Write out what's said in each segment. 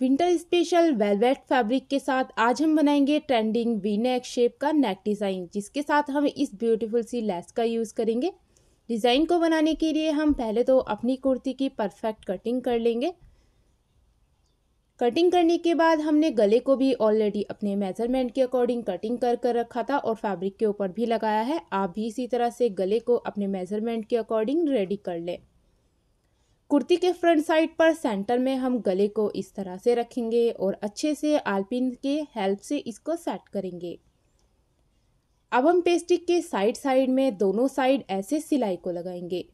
winter special velvet fabric के साथ आज हम बनाएंगे ट्रेंडिंग वी नेक शेप का नेक डिज़ाइन जिसके साथ हम इस ब्यूटीफुल सी लेस का यूज़ करेंगे डिज़ाइन को बनाने के लिए हम पहले तो अपनी कुर्ती की परफेक्ट कटिंग कर लेंगे कटिंग करने के बाद हमने गले को भी ऑलरेडी अपने मेजरमेंट के अकॉर्डिंग कटिंग कर कर रखा था और फैब्रिक के ऊपर भी लगाया है आप भी इसी तरह से गले को अपने मेजरमेंट के अकॉर्डिंग रेडी कर लें कुर्ती के फ्रंट साइड पर सेंटर में हम गले को इस तरह से रखेंगे और अच्छे से आलपिन के हेल्प से इसको सेट करेंगे अब हम पेस्टिक के साइड साइड में दोनों साइड ऐसे सिलाई को लगाएंगे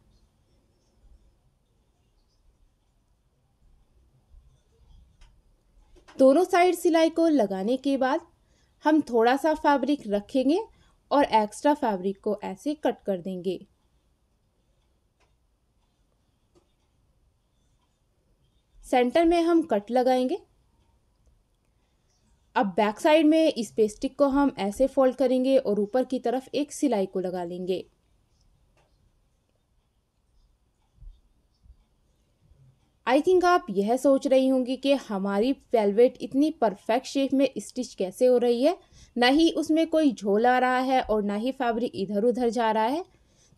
दोनों साइड सिलाई को लगाने के बाद हम थोड़ा सा फैब्रिक रखेंगे और एक्स्ट्रा फैब्रिक को ऐसे कट कर देंगे सेंटर में हम कट लगाएंगे अब बैक साइड में इस पेस्टिक को हम ऐसे फोल्ड करेंगे और ऊपर की तरफ एक सिलाई को लगा लेंगे आई थिंक आप यह सोच रही होंगी कि हमारी वेलवेट इतनी परफेक्ट शेप में स्टिच कैसे हो रही है ना ही उसमें कोई झोल आ रहा है और ना ही फैब्रिक इधर उधर जा रहा है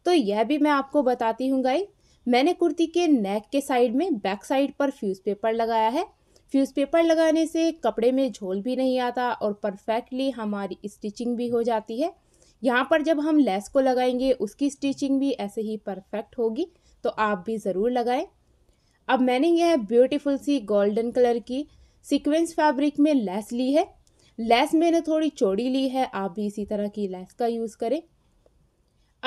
तो यह भी मैं आपको बताती हूँ गाई मैंने कुर्ती के नेक के साइड में बैक साइड पर फ्यूज़ पेपर लगाया है फ्यूज़ पेपर लगाने से कपड़े में झोल भी नहीं आता और परफेक्टली हमारी स्टिचिंग भी हो जाती है यहाँ पर जब हम लेस को लगाएंगे उसकी स्टिचिंग भी ऐसे ही परफेक्ट होगी तो आप भी ज़रूर लगाएं अब मैंने यह ब्यूटीफुल सी गोल्डन कलर की सीक्वेंस फैब्रिक में लेस ली है लेस मैंने थोड़ी चौड़ी ली है आप भी इसी तरह की लेस का यूज़ करें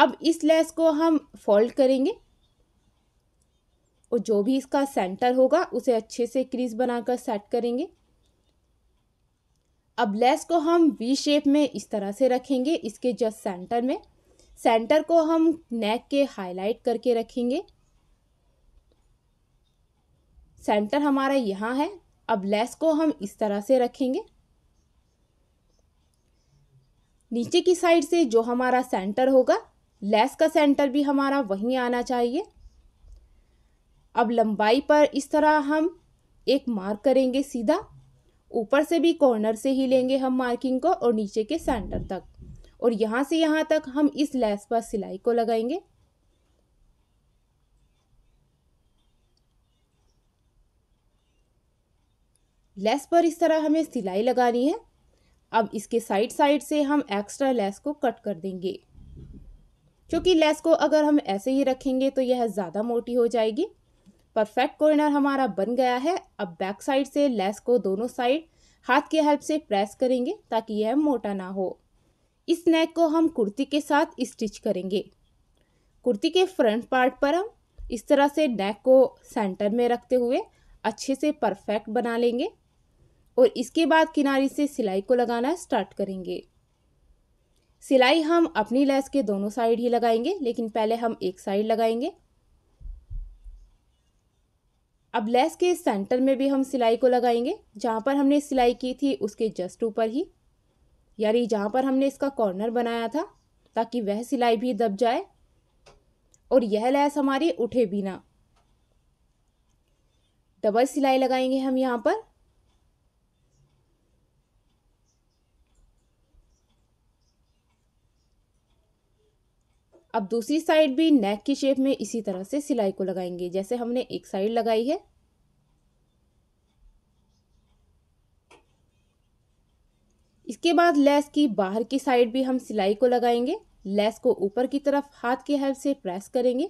अब इस लेस को हम फोल्ड करेंगे और जो भी इसका सेंटर होगा उसे अच्छे से क्रीज बनाकर सेट करेंगे अब लेस को हम वी शेप में इस तरह से रखेंगे इसके जस्ट सेंटर में सेंटर को हम नेक के हाईलाइट करके रखेंगे सेंटर हमारा यहाँ है अब लेस को हम इस तरह से रखेंगे नीचे की साइड से जो हमारा सेंटर होगा लेस का सेंटर भी हमारा वहीं आना चाहिए अब लंबाई पर इस तरह हम एक मार्क करेंगे सीधा ऊपर से भी कॉर्नर से ही लेंगे हम मार्किंग को और नीचे के सेंटर तक और यहाँ से यहाँ तक हम इस लेस पर सिलाई को लगाएंगे लेस पर इस तरह हमें सिलाई लगानी है अब इसके साइड साइड से हम एक्स्ट्रा लेस को कट कर देंगे क्योंकि लेस को अगर हम ऐसे ही रखेंगे तो यह ज़्यादा मोटी हो जाएगी परफेक्ट कॉर्नर हमारा बन गया है अब बैक साइड से लेस को दोनों साइड हाथ की हेल्प से प्रेस करेंगे ताकि यह मोटा ना हो इस नेक को हम कुर्ती के साथ स्टिच करेंगे कुर्ती के फ्रंट पार्ट पर हम इस तरह से नेक को सेंटर में रखते हुए अच्छे से परफेक्ट बना लेंगे और इसके बाद किनारे से सिलाई को लगाना स्टार्ट करेंगे सिलाई हम अपनी लेस के दोनों साइड ही लगाएंगे लेकिन पहले हम एक साइड लगाएंगे अब लेस के सेंटर में भी हम सिलाई को लगाएंगे जहाँ पर हमने सिलाई की थी उसके जस्ट ऊपर ही यानी जहाँ पर हमने इसका कॉर्नर बनाया था ताकि वह सिलाई भी दब जाए और यह लैस हमारी उठे भी ना डबल सिलाई लगाएंगे हम यहाँ पर अब दूसरी साइड भी नेक की शेप में इसी तरह से सिलाई को लगाएंगे जैसे हमने एक साइड लगाई है इसके बाद लेस की बाहर की साइड भी हम सिलाई को लगाएंगे लेस को ऊपर की तरफ हाथ की हेल्प से प्रेस करेंगे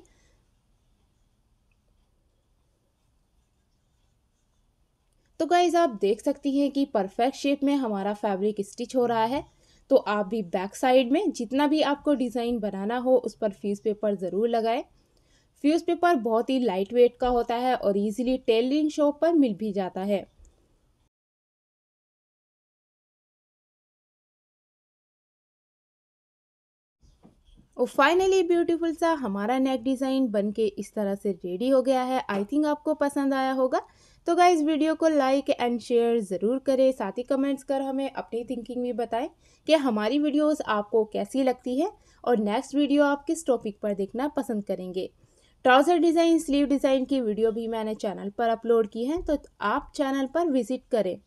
तो गाइज आप देख सकती हैं कि परफेक्ट शेप में हमारा फैब्रिक स्टिच हो रहा है तो आप भी बैक साइड में जितना भी आपको डिज़ाइन बनाना हो उस पर फ्यूज़ पेपर ज़रूर लगाएं फ्यूज़ पेपर बहुत ही लाइट वेट का होता है और इजीली टेलरिंग शॉप पर मिल भी जाता है और फाइनली ब्यूटीफुल सा हमारा नेक डिज़ाइन बन के इस तरह से रेडी हो गया है आई थिंक आपको पसंद आया होगा तो इस वीडियो को लाइक एंड शेयर ज़रूर करें साथ ही कमेंट्स कर हमें अपनी थिंकिंग भी बताएं कि हमारी वीडियोस आपको कैसी लगती है और नेक्स्ट वीडियो आप किस टॉपिक पर देखना पसंद करेंगे ट्राउज़र डिज़ाइन स्लीव डिज़ाइन की वीडियो भी मैंने चैनल पर अपलोड की है तो आप चैनल पर विज़िट करें